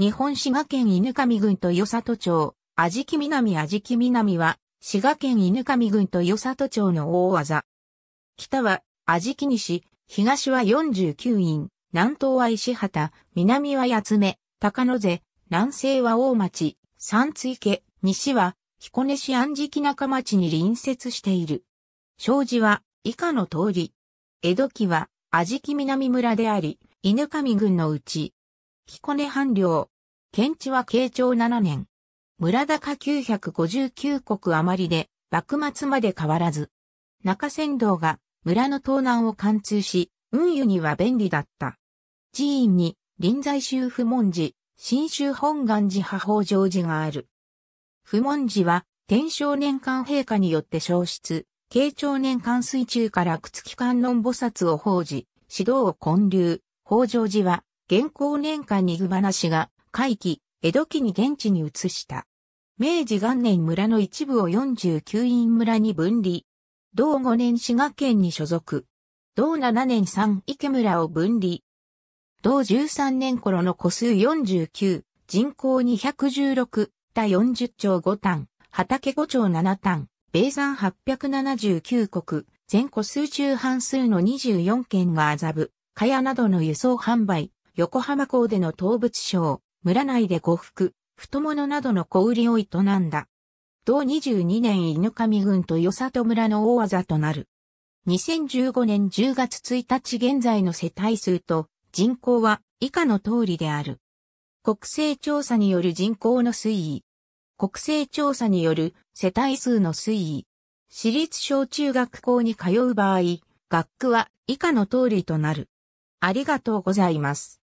日本滋賀県犬上郡と与里町、安食南安食南は、滋賀県犬上郡と与里町の大技。北は、安食西、東は49院、南東は石畑、南は八目、高野瀬、南西は大町、三津池、西は、彦根市安食中町に隣接している。障子は、以下の通り。江戸期は、安食南村であり、犬上郡のうち、彦根藩領。県地は慶長7年。村高959国余りで、幕末まで変わらず。中山道が村の東南を貫通し、運輸には便利だった。寺院に臨済宗不問寺、新州本願寺派法上寺がある。不問寺は天正年間陛下によって消失、慶長年間水中から朽木観音菩薩を奉寺、指導を建立、法上寺は現行年間にぐ話が、会期、江戸期に現地に移した。明治元年村の一部を49院村に分離。同5年滋賀県に所属。同7年3池村を分離。同13年頃の個数49、人口216、他40町5単、畑5町7単、米山879国、全個数中半数の24県が麻布、蚊帳などの輸送販売、横浜港での動物商、村内で呉服、太物などの小売りを営んだ。同22年犬上郡と与里村の大技となる。2015年10月1日現在の世帯数と人口は以下の通りである。国勢調査による人口の推移。国勢調査による世帯数の推移。私立小中学校に通う場合、学区は以下の通りとなる。ありがとうございます。